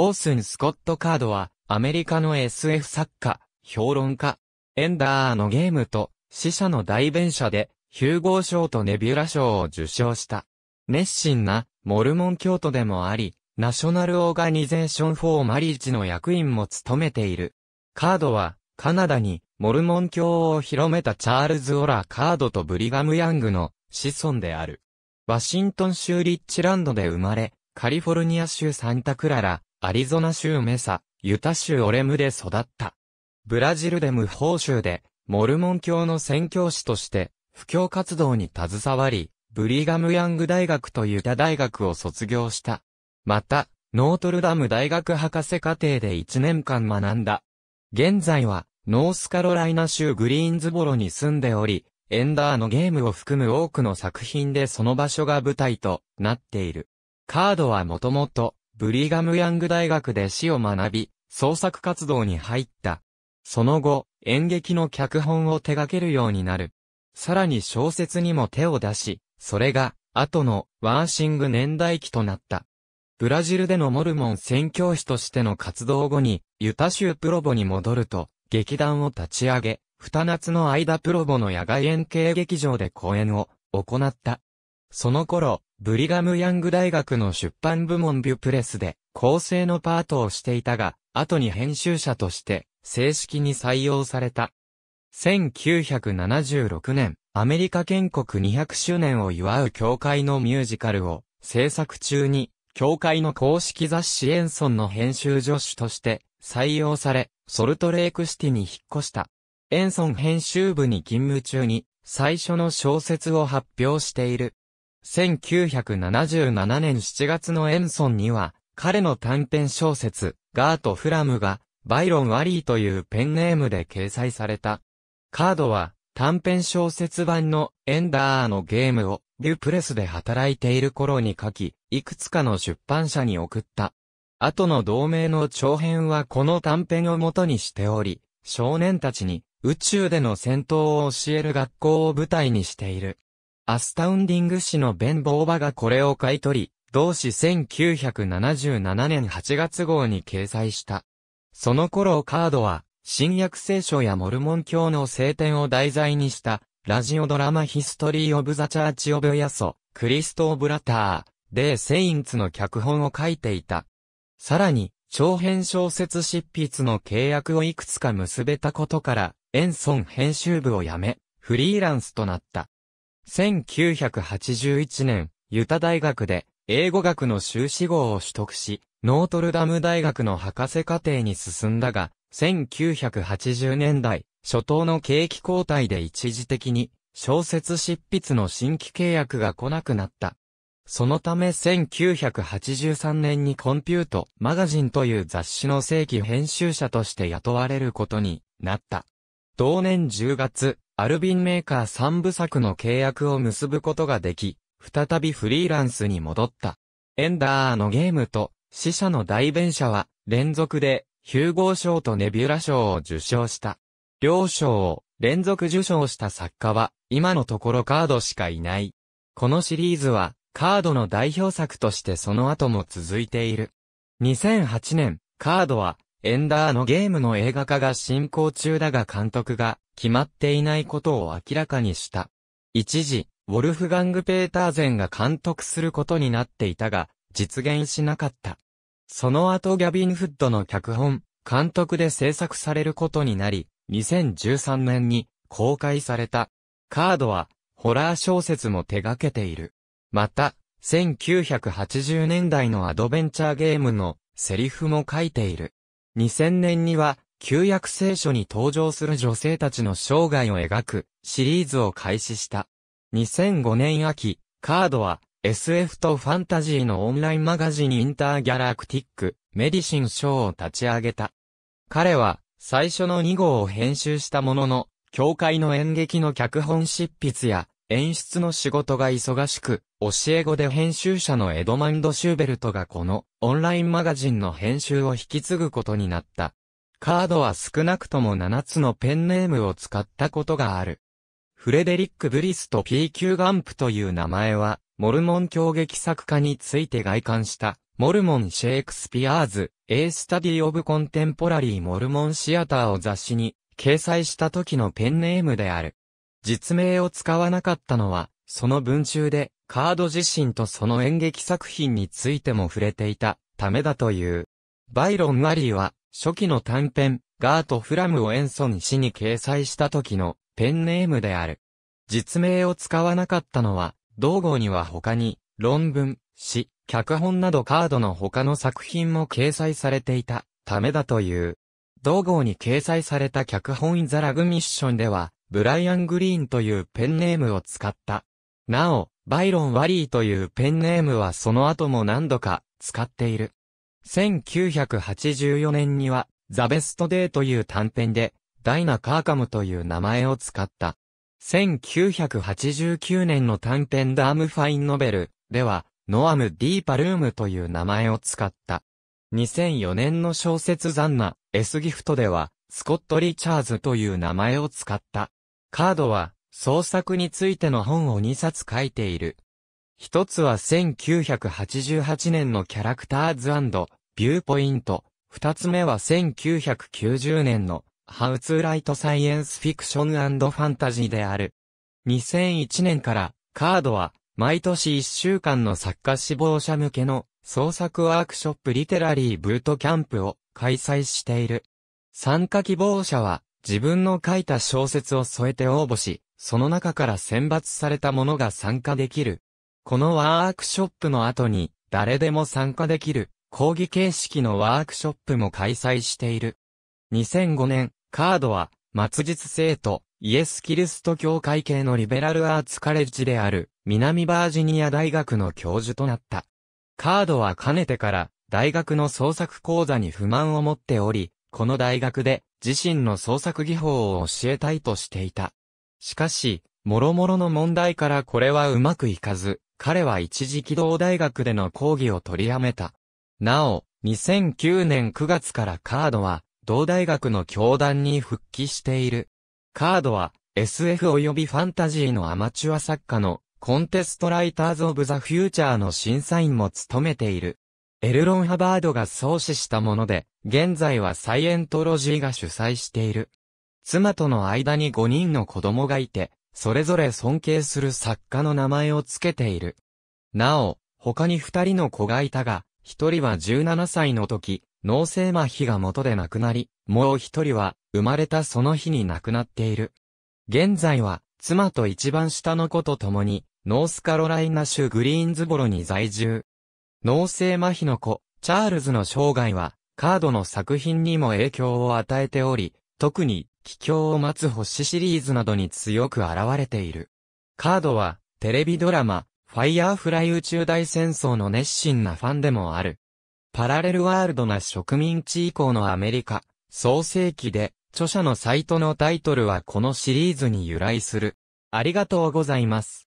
オースン・スコット・カードは、アメリカの SF 作家、評論家、エンダーのゲームと、死者の代弁者で、ヒューゴー賞とネビュラ賞を受賞した。熱心な、モルモン教徒でもあり、ナショナル・オーガニゼーション・フォー・マリッジの役員も務めている。カードは、カナダに、モルモン教を広めたチャールズ・オラ・カードとブリガム・ヤングの子孫である。ワシントン州リッチランドで生まれ、カリフォルニア州サンタクララ、アリゾナ州メサ、ユタ州オレムで育った。ブラジルで無法州で、モルモン教の宣教師として、布教活動に携わり、ブリガムヤング大学とユタ大学を卒業した。また、ノートルダム大学博士課程で1年間学んだ。現在は、ノースカロライナ州グリーンズボロに住んでおり、エンダーのゲームを含む多くの作品でその場所が舞台となっている。カードはもともと、ブリガムヤング大学で詩を学び、創作活動に入った。その後、演劇の脚本を手掛けるようになる。さらに小説にも手を出し、それが、後の、ワーシング年代記となった。ブラジルでのモルモン宣教師としての活動後に、ユタ州プロボに戻ると、劇団を立ち上げ、二夏の間プロボの野外園系劇場で公演を行った。その頃、ブリガム・ヤング大学の出版部門ビュプレスで構成のパートをしていたが、後に編集者として正式に採用された。1976年、アメリカ建国200周年を祝う教会のミュージカルを制作中に、教会の公式雑誌エンソンの編集助手として採用され、ソルトレークシティに引っ越した。エンソン編集部に勤務中に最初の小説を発表している。1977年7月のエンソンには、彼の短編小説、ガート・フラムが、バイロン・ワリーというペンネームで掲載された。カードは、短編小説版のエンダーのゲームを、デュプレスで働いている頃に書き、いくつかの出版社に送った。後の同盟の長編はこの短編を元にしており、少年たちに宇宙での戦闘を教える学校を舞台にしている。アスタウンディング誌の弁ン・場がこれを買い取り、同誌1977年8月号に掲載した。その頃カードは、新約聖書やモルモン教の聖典を題材にした、ラジオドラマヒストリー・オブ・ザ・チャーチ・オブ・ヤソ、クリスト・オブ・ラター、デー・セインツの脚本を書いていた。さらに、長編小説執筆の契約をいくつか結べたことから、エンソン編集部を辞め、フリーランスとなった。1981年、ユタ大学で英語学の修士号を取得し、ノートルダム大学の博士課程に進んだが、1980年代、初頭の景気交代で一時的に小説執筆の新規契約が来なくなった。そのため1983年にコンピュートマガジンという雑誌の正規編集者として雇われることになった。同年10月、アルビンメーカー3部作の契約を結ぶことができ、再びフリーランスに戻った。エンダーのゲームと死者の代弁者は連続でヒューゴー賞とネビュラ賞を受賞した。両賞を連続受賞した作家は今のところカードしかいない。このシリーズはカードの代表作としてその後も続いている。2008年、カードはエンダーのゲームの映画化が進行中だが監督が決まっていないことを明らかにした。一時、ウォルフガング・ペーターゼンが監督することになっていたが、実現しなかった。その後ギャビン・フッドの脚本、監督で制作されることになり、2013年に公開された。カードは、ホラー小説も手掛けている。また、1980年代のアドベンチャーゲームのセリフも書いている。2000年には旧約聖書に登場する女性たちの生涯を描くシリーズを開始した。2005年秋、カードは SF とファンタジーのオンラインマガジンインターギャラクティックメディシンショーを立ち上げた。彼は最初の2号を編集したものの、教会の演劇の脚本執筆や演出の仕事が忙しく、教え子で編集者のエドマンド・シューベルトがこのオンラインマガジンの編集を引き継ぐことになった。カードは少なくとも7つのペンネームを使ったことがある。フレデリック・ブリスと P.Q. ガンプという名前は、モルモン狂劇作家について外観した、モルモン・シェイクスピアーズ、A Study of Contemporary モルモンシアターを雑誌に掲載した時のペンネームである。実名を使わなかったのは、その文中で、カード自身とその演劇作品についても触れていたためだという。バイロン・アリーは、初期の短編、ガート・フラムを演奏に詩に掲載した時のペンネームである。実名を使わなかったのは、同号には他に、論文、詩、脚本などカードの他の作品も掲載されていたためだという。同号に掲載された脚本ザラグミッションでは、ブライアン・グリーンというペンネームを使った。なお、バイロン・ワリーというペンネームはその後も何度か使っている。1984年には、ザ・ベスト・デーという短編で、ダイナ・カーカムという名前を使った。1989年の短編ダームファインノベルでは、ノアム・ディーパルームという名前を使った。2004年の小説ザンナ、エスギフトでは、スコット・リチャーズという名前を使った。カードは、創作についての本を2冊書いている。一つは1988年のキャラクターズビューポイント。二つ目は1990年のハウツーライトサイエンスフィクションファンタジーである。2001年からカードは毎年1週間の作家志望者向けの創作ワークショップリテラリーブートキャンプを開催している。参加希望者は自分の書いた小説を添えて応募し、その中から選抜されたものが参加できる。このワークショップの後に誰でも参加できる講義形式のワークショップも開催している。2005年、カードは、末日生徒、イエス・キリスト教会系のリベラルアーツカレッジである、南バージニア大学の教授となった。カードはかねてから、大学の創作講座に不満を持っており、この大学で自身の創作技法を教えたいとしていた。しかし、諸々の問題からこれはうまくいかず、彼は一時起動大学での講義を取りやめた。なお、2009年9月からカードは、同大学の教団に復帰している。カードは、SF 及びファンタジーのアマチュア作家の、コンテストライターズ・オブ・ザ・フューチャーの審査員も務めている。エルロン・ハバードが創始したもので、現在はサイエントロジーが主催している。妻との間に5人の子供がいて、それぞれ尊敬する作家の名前を付けている。なお、他に2人の子がいたが、一人は17歳の時、脳性麻痺が元で亡くなり、もう一人は、生まれたその日に亡くなっている。現在は、妻と一番下の子と共に、ノースカロライナ州グリーンズボロに在住。脳性麻痺の子、チャールズの生涯は、カードの作品にも影響を与えており、特に、帰郷を待つ星シリーズなどに強く現れている。カードは、テレビドラマ、ファイヤーフライ宇宙大戦争の熱心なファンでもある。パラレルワールドな植民地以降のアメリカ、創世記で、著者のサイトのタイトルはこのシリーズに由来する。ありがとうございます。